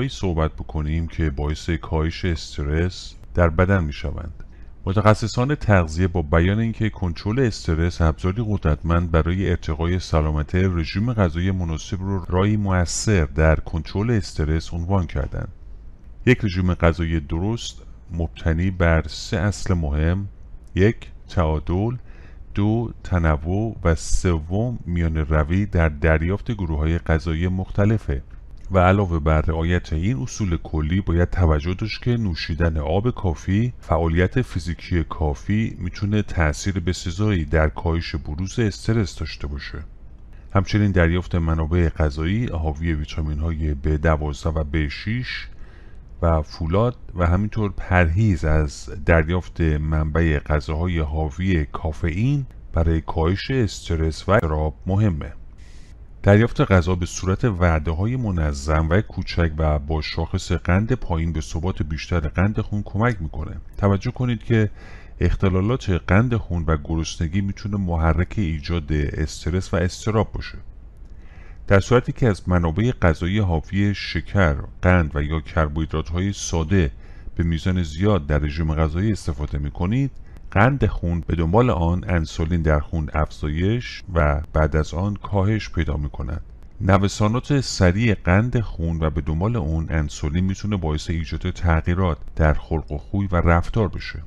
هایی صحبت بکنیم که باعث کاهش استرس در بدن می شوند. متخصصان تغذیه با بیان اینکه کنترل استرس ابزاری قدرتمند برای ارتقای سلامت رژیم غذایی مناسب رو رای موثر در کنترل استرس عنوان کردند. یک رژیم غذایی درست مبتنی بر سه اصل مهم یک تعادل دو تنوع و سوم میان روی در دریافت گروه های غذایی مختلفه و علاوه بر رعایت این اصول کلی باید توجه داشت که نوشیدن آب کافی فعالیت فیزیکی کافی میتونه تاثیر بسزایی در کاهش بروز استرس داشته باشه همچنین دریافت منابع غذایی حاوی ویتامین های B12 و B6 و فولاد و همینطور پرهیز از دریافت منبع غذاهای حاوی کافئین برای کاهش استرس و اضطراب مهمه دریافت غذا به صورت وعده های منظم و کوچک و با شاخص قند پایین به ثبات بیشتر قند خون کمک میکنه توجه کنید که اختلالات قند خون و گرسنگی میتونه محرک ایجاد استرس و استراب باشه در صورتی که از منابع غذایی حافی شکر، قند و یا کربوهیدرات های ساده به میزان زیاد در رژیم غذایی استفاده می کنید قند خون به دنبال آن انسولین در خون افزایش و بعد از آن کاهش پیدا می کند. نوسانات سریع قند خون و به دنبال اون انسولین میتونه باعث ایجاد تغییرات در خلق و خوی و رفتار بشه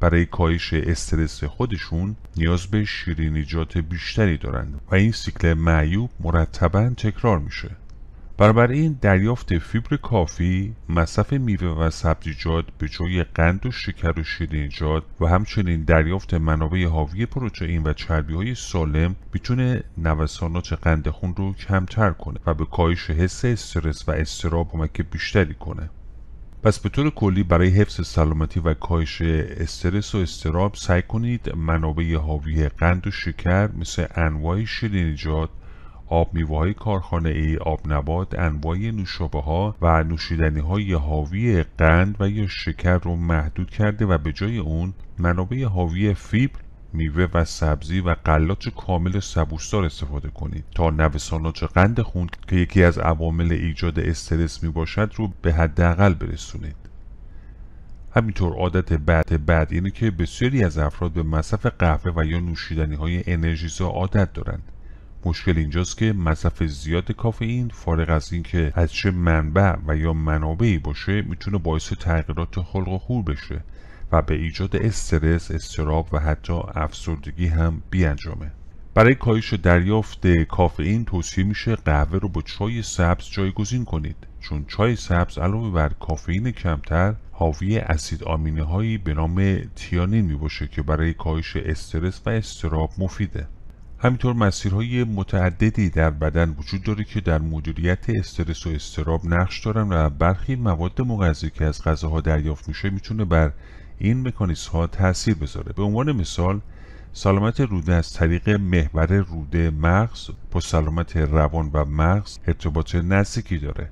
برای کاهش استرس خودشون نیاز به شیرینیجات بیشتری دارند و این سیکل معیوب مرتبا تکرار میشه این دریافت فیبر کافی مصرف میوه و سبزیجات به جای قند و شکر و شیرینجات و همچنین دریافت منابع حاوی پروتئین و چربی های سالم میتونه نوسانات قند خون رو کمتر کنه و به کاهش حس استرس و اضطراب کمک بیشتری کنه پس به طور کلی برای حفظ سلامتی و کاهش استرس و استراب سعی کنید منابع حاوی قند و شکر مثل انواع شیرینیجات آب میوه کارخانه ای آب نبات انواع نوشابه ها و نوشیدنی های حاوی قند و یا شکر رو محدود کرده و به جای اون منابع حاوی فیبر میوه و سبزی و قلات کامل سبوسدار استفاده کنید تا نوسانات قند خون که یکی از عوامل ایجاد استرس می باشد رو به حداقل برسونید همینطور عادت بعد بعد اینه که بسیاری از افراد به مصرف قهوه و یا نوشیدنی های انرژیزا عادت دارند مشکل اینجاست که مصرف زیاد کافئین فارغ از اینکه از چه منبع و یا منابعی باشه میتونه باعث تغییرات خلق و خور بشه و به ایجاد استرس، استراب و حتی افسردگی هم بیانجامه. برای کاهش دریافت کافئین توصیه میشه قهوه رو با چای سبز جایگزین کنید چون چای سبز علاوه بر کافئین کمتر حاوی اسید آمینه هایی به نام تیانین میباشه که برای کاهش استرس و استراب مفیده همینطور مسیرهای متعددی در بدن وجود داره که در مدیریت استرس و استراب نقش دارن و برخی مواد مغذی که از غذاها دریافت میشه میتونه بر این مکانیس ها تاثیر بذاره به عنوان مثال سلامت روده از طریق محور روده مغز با سلامت روان و مغز ارتباط نزدیکی داره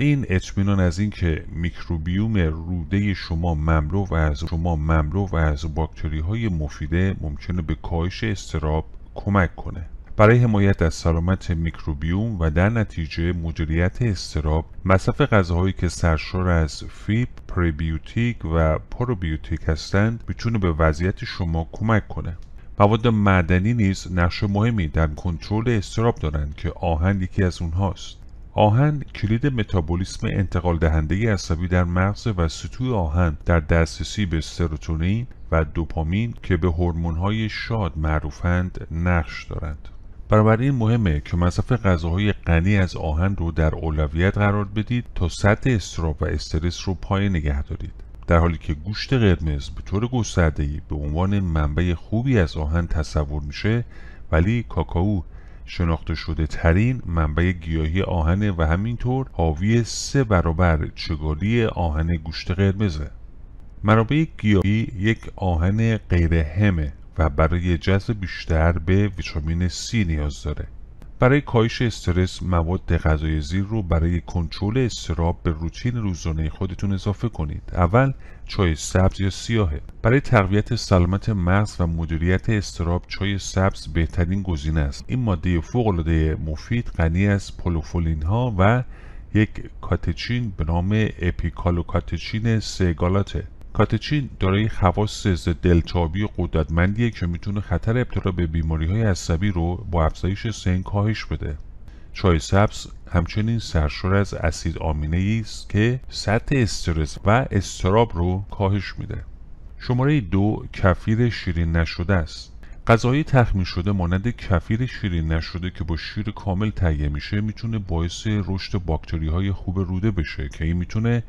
این اطمینان از اینکه میکروبیوم روده شما مملو و از شما مملو و از باکتری های مفیده ممکنه به کاهش استراب کمک کنه برای حمایت از سلامت میکروبیوم و در نتیجه مدیریت استراب مصرف غذاهایی که سرشار از فیب پریبیوتیک و پروبیوتیک هستند میتونه به وضعیت شما کمک کنه مواد معدنی نیز نقش مهمی در کنترل استراب دارند که آهن یکی از اونهاست آهن کلید متابولیسم انتقال دهنده عصبی در مغز و سطوح آهن در دسترسی به سروتونین و دوپامین که به های شاد معروفند نقش دارند. این مهمه که مصرف غذاهای غنی از آهن رو در اولویت قرار بدید تا سطح استراب و استرس رو پای نگه دارید. در حالی که گوشت قرمز به طور گسترده‌ای به عنوان منبع خوبی از آهن تصور میشه ولی کاکائو شناخته شده ترین منبع گیاهی آهنه و همینطور حاوی سه برابر چگالی آهن گوشت قرمزه منابع گیاهی یک آهن غیر و برای جذب بیشتر به ویتامین C نیاز داره برای کاهش استرس مواد غذای زیر رو برای کنترل استراب به روتین روزانه خودتون اضافه کنید اول چای سبز یا سیاهه برای تقویت سلامت مغز و مدیریت استراب چای سبز بهترین گزینه است این ماده فوقالعاده مفید غنی از پولوفولین ها و یک کاتچین به نام اپیکالوکاتچین سگالاته چین دارای خواص ضد دلچابی قدرتمندیه که میتونه خطر ابتلا به بیماری های عصبی رو با افزایش سن کاهش بده چای سبز همچنین سرشور از اسید آمینه ای است که سطح استرس و استراب رو کاهش میده شماره دو کفیر شیرین نشده است غذای تخمین شده مانند کفیر شیرین نشده که با شیر کامل تهیه میشه میتونه باعث رشد باکتری های خوب روده بشه که این میتونه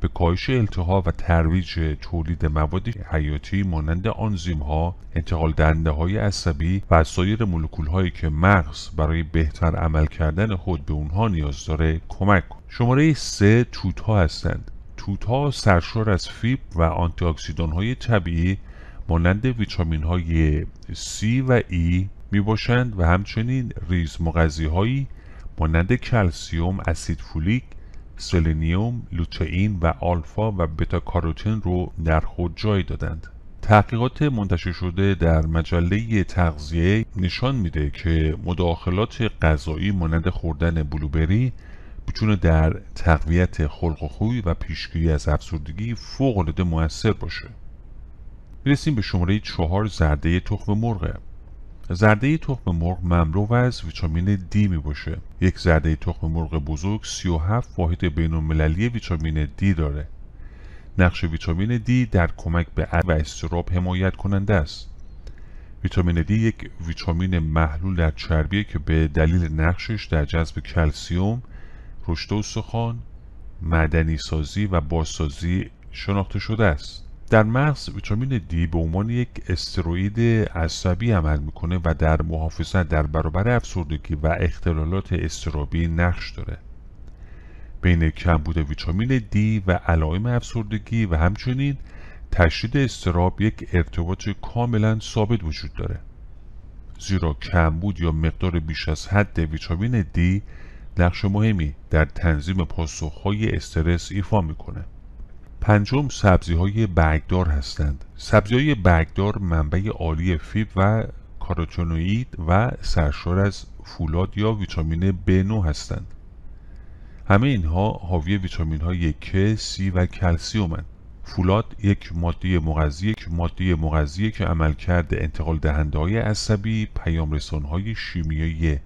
به کاهش التها و ترویج تولید مواد حیاتی مانند آنزیم ها انتقال دنده های عصبی و سایر مولکول هایی که مغز برای بهتر عمل کردن خود به اونها نیاز داره کمک کن شماره 3 توت ها هستند توت ها سرشار از فیب و آنتی های طبیعی مانند ویتامین های C و E می باشند و همچنین ریز مغزی هایی مانند کلسیوم، اسید فولیک سلنیوم، لوتئین و آلفا و بتا کاروتن رو در خود جای دادند. تحقیقات منتشر شده در مجله تغذیه نشان میده که مداخلات غذایی مانند خوردن بلوبری میتونه در تقویت خلق و خوی و پیشگیری از افسردگی فوق العاده موثر باشه. میرسیم به شماره چهار زرده تخم مرغ زرده تخم مرغ مملو از ویتامین دی می باشه. یک زرده تخم مرغ بزرگ 37 واحد بین المللی ویتامین دی داره. نقش ویتامین دی در کمک به و استراب حمایت کننده است. ویتامین دی یک ویتامین محلول در چربیه که به دلیل نقشش در جذب کلسیوم، رشد استخوان، معدنی سازی و بازسازی شناخته شده است. در مغز ویتامین دی به عنوان یک استروئید عصبی عمل میکنه و در محافظت در برابر افسردگی و اختلالات استرابی نقش داره بین کمبود ویتامین دی و علائم افسردگی و همچنین تشدید استراب یک ارتباط کاملا ثابت وجود داره زیرا کمبود یا مقدار بیش از حد ویتامین دی نقش مهمی در تنظیم پاسخهای استرس ایفا میکنه پنجم سبزی های برگدار هستند سبزی های برگدار منبع عالی فیب و کاروتنوئید و سرشار از فولاد یا ویتامین B9 هستند همه اینها حاوی ویتامین های K, C و هستند فولاد یک ماده مغذی یک ماده مغذی که عملکرد انتقال دهنده های عصبی پیام رسان های شیمیایی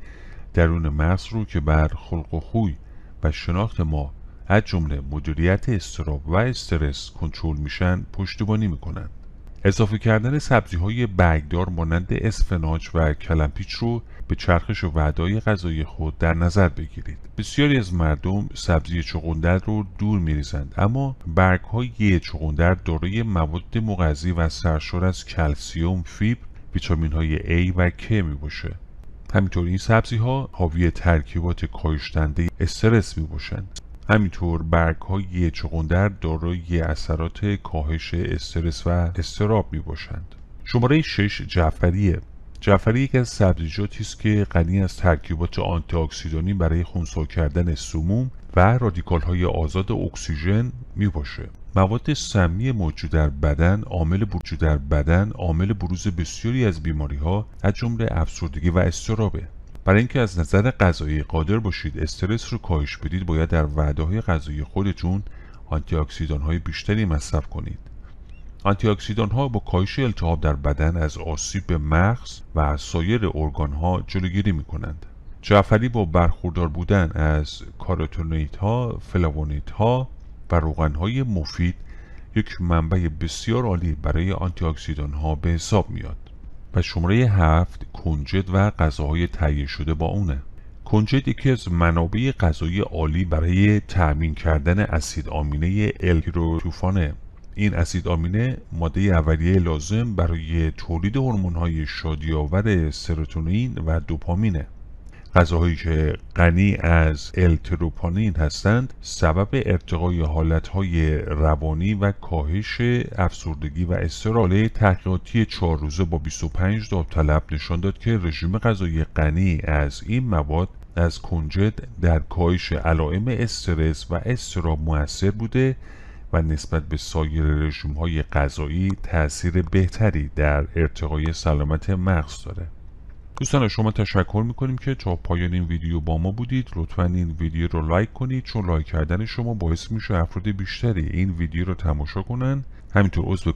درون مغز رو که بر خلق و خوی و شناخت ما از جمله مدیریت استراب و استرس کنترل میشن پشتیبانی میکنند اضافه کردن سبزی های برگدار مانند اسفناج و کلمپیچ رو به چرخش و وعدای غذای خود در نظر بگیرید بسیاری از مردم سبزی چغندر رو دور میریزند اما برگ های چغندر دارای مواد مغذی و سرشار از کلسیوم فیبر ویتامین های A و K می باشه همینطور این سبزی ها حاوی ترکیبات کاهشدنده استرس می باشند همینطور برگ های چغندر دارای اثرات کاهش استرس و استراب می باشند شماره 6 جعفریه جعفری یکی از سبزیجاتی است که غنی از ترکیبات آنتی برای خونسا کردن سموم و رادیکال های آزاد اکسیژن می باشه. مواد سمی موجود در بدن عامل بروج در بدن عامل بروز بسیاری از بیماری ها از جمله افسردگی و استرابه برای اینکه از نظر غذایی قادر باشید استرس رو کاهش بدید باید در وعده های غذایی خودتون آنتی اکسیدان های بیشتری مصرف کنید آنتی ها با کاهش التهاب در بدن از آسیب به مغز و سایر ارگان ها جلوگیری می کنند جعفری با برخوردار بودن از کارتونیت ها، فلاونیت ها و روغن های مفید یک منبع بسیار عالی برای آنتی ها به حساب میاد و شماره هفت کنجد و غذاهای تهیه شده با اونه کنجد یکی از منابع غذایی عالی برای تأمین کردن اسید آمینه الکیروتوفانه این اسید آمینه ماده اولیه لازم برای تولید هورمون‌های شادیاور سروتونین و دوپامینه غذاهایی که غنی از التروپانین هستند سبب ارتقای حالتهای روانی و کاهش افسردگی و استراله تحقیقاتی چهار روزه با 25 داوطلب نشان داد که رژیم غذایی غنی از این مواد از کنجد در کاهش علائم استرس و استراب موثر بوده و نسبت به سایر رژیم‌های های غذایی تاثیر بهتری در ارتقای سلامت مغز داره دوستان شما تشکر میکنیم که تا پایان این ویدیو با ما بودید لطفا این ویدیو رو لایک کنید چون لایک کردن شما باعث میشه افراد بیشتری این ویدیو رو تماشا کنن همینطور عضو